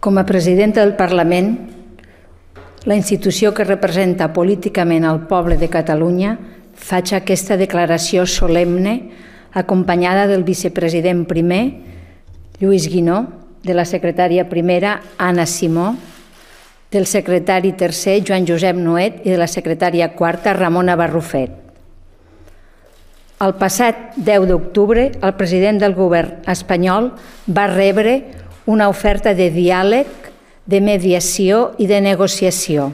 Com a presidenta del Parlament, la institució que representa políticament el poble de Catalunya, faig aquesta declaració solemne acompanyada del vicepresident primer, Lluís Guinó, de la secretària primera, Anna Simó, del secretari tercer, Joan Josep Noet, i de la secretària quarta, Ramona Barrufet. El passat 10 d'octubre, el president del govern espanyol va rebre una oferta de diàleg, de mediació i de negociació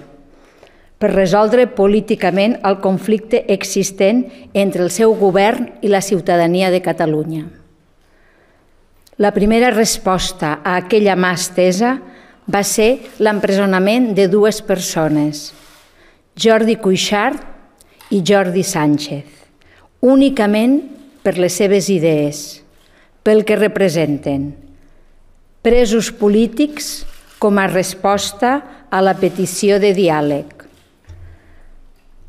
per resoldre políticament el conflicte existent entre el seu govern i la ciutadania de Catalunya. La primera resposta a aquella mà estesa va ser l'empresonament de dues persones, Jordi Cuixart i Jordi Sánchez, únicament per les seves idees, pel que representen – presos polítics com a resposta a la petició de diàleg.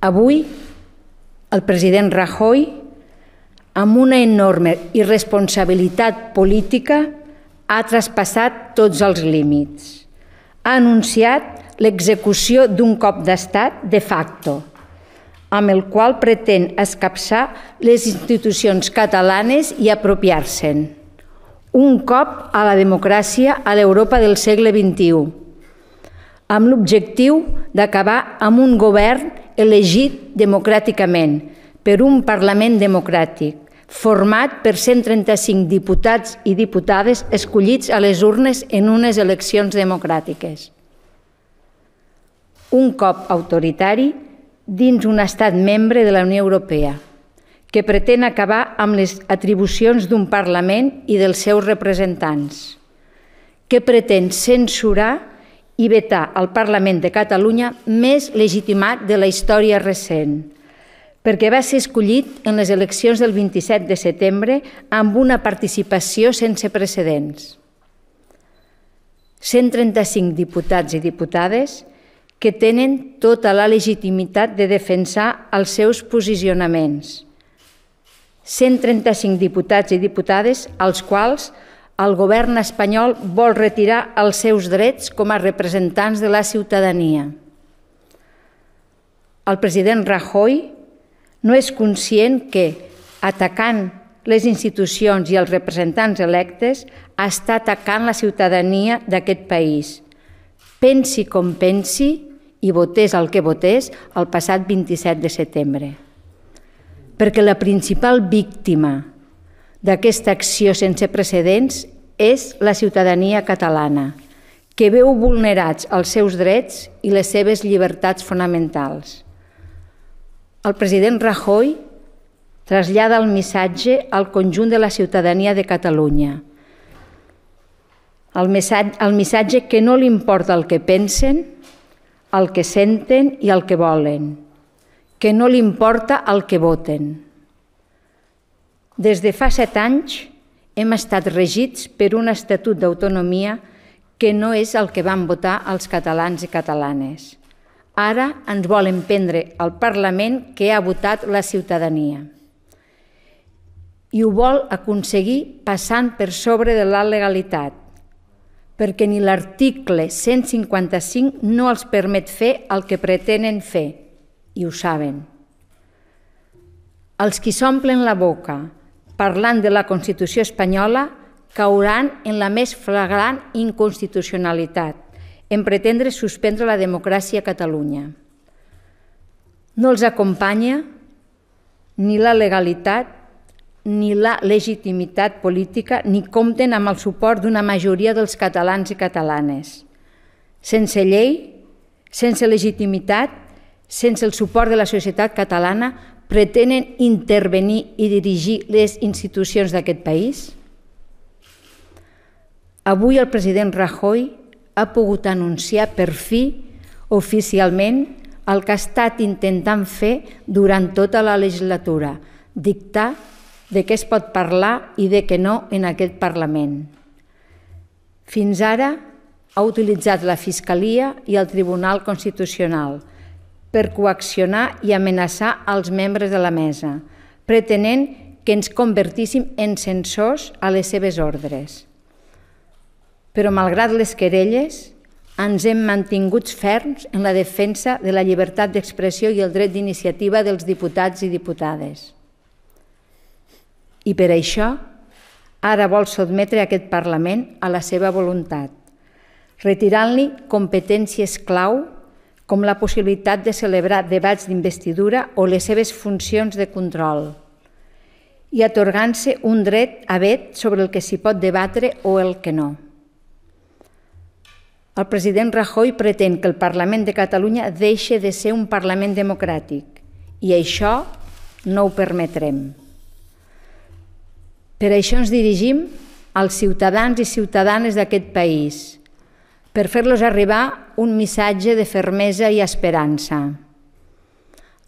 Avui, el president Rajoy, amb una enorme irresponsabilitat política, ha traspassat tots els límits. Ha anunciat l'execució d'un cop d'estat de facto, amb el qual pretén escapçar les institucions catalanes i apropiar-se'n un cop a la democràcia a l'Europa del segle XXI, amb l'objectiu d'acabar amb un govern elegit democràticament per un Parlament democràtic, format per 135 diputats i diputades escollits a les urnes en unes eleccions democràtiques. Un cop autoritari dins un estat membre de la Unió Europea, que pretén acabar amb les atribucions d'un Parlament i dels seus representants, que pretén censurar i vetar el Parlament de Catalunya més legitimat de la història recent, perquè va ser escollit en les eleccions del 27 de setembre amb una participació sense precedents. 135 diputats i diputades que tenen tota la legitimitat de defensar els seus posicionaments – 135 diputats i diputades als quals el govern espanyol vol retirar els seus drets com a representants de la ciutadania. El president Rajoy no és conscient que, atacant les institucions i els representants electes, està atacant la ciutadania d'aquest país. Pensi com pensi i votés el que votés el passat 27 de setembre perquè la principal víctima d'aquesta acció sense precedents és la ciutadania catalana, que veu vulnerats els seus drets i les seves llibertats fonamentals. El president Rajoy trasllada el missatge al conjunt de la ciutadania de Catalunya. El missatge, el missatge que no li importa el que pensen, el que senten i el que volen, que no li importa el que voten. Des de fa set anys hem estat regits per un estatut d'autonomia que no és el que van votar els catalans i catalanes. Ara ens volen prendre el Parlament que ha votat la ciutadania i ho vol aconseguir passant per sobre de la legalitat, perquè ni l'article 155 no els permet fer el que pretenen fer, i ho saben. Els qui s'omplen la boca parlant de la Constitució espanyola cauran en la més flagrant inconstitucionalitat, en pretendre suspendre la democràcia a Catalunya. No els acompanya ni la legalitat ni la legitimitat política ni compten amb el suport d'una majoria dels catalans i catalanes. Sense llei, sense legitimitat sense el suport de la societat catalana, pretenen intervenir i dirigir les institucions d'aquest país? Avui el president Rajoy ha pogut anunciar per fi, oficialment, el que ha estat intentant fer durant tota la legislatura, dictar de què es pot parlar i de què no en aquest Parlament. Fins ara ha utilitzat la Fiscalia i el Tribunal Constitucional – per coaccionar i amenaçar als membres de la mesa, pretenent que ens convertíssim en censors a les seves ordres. Però malgrat les querelles, ens hem mantingut ferms en la defensa de la llibertat d'expressió i el dret d'iniciativa dels diputats i diputades. I per això, ara vol sotmetre aquest Parlament a la seva voluntat, retirant-li competències clau com la possibilitat de celebrar debats d'investidura o les seves funcions de control i atorgant-se un dret a vet sobre el que s'hi pot debatre o el que no. El president Rajoy pretén que el Parlament de Catalunya deixi de ser un Parlament democràtic i això no ho permetrem. Per això ens dirigim als ciutadans i ciutadanes d'aquest país – per fer-los arribar un missatge de fermesa i esperança.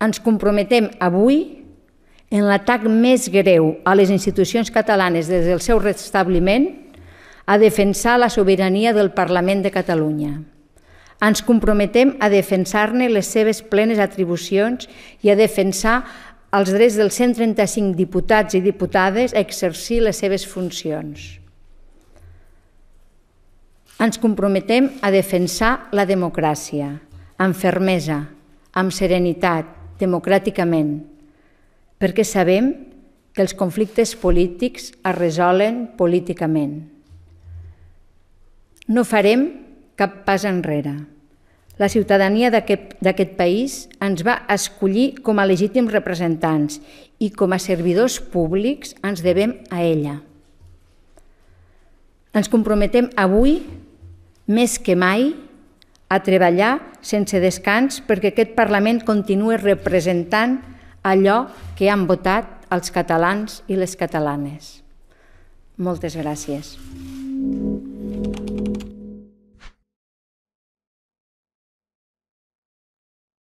Ens comprometem avui en l'atac més greu a les institucions catalanes des del seu restabliment a defensar la sobirania del Parlament de Catalunya. Ens comprometem a defensar-ne les seves plenes atribucions i a defensar els drets dels 135 diputats i diputades a exercir les seves funcions. Ens comprometem a defensar la democràcia amb fermesa, amb serenitat, democràticament, perquè sabem que els conflictes polítics es resolen políticament. No farem cap pas enrere. La ciutadania d'aquest país ens va escollir com a legítims representants i com a servidors públics ens devem a ella. Ens comprometem avui més que mai, a treballar sense descans perquè aquest Parlament continuï representant allò que han votat els catalans i les catalanes. Moltes gràcies.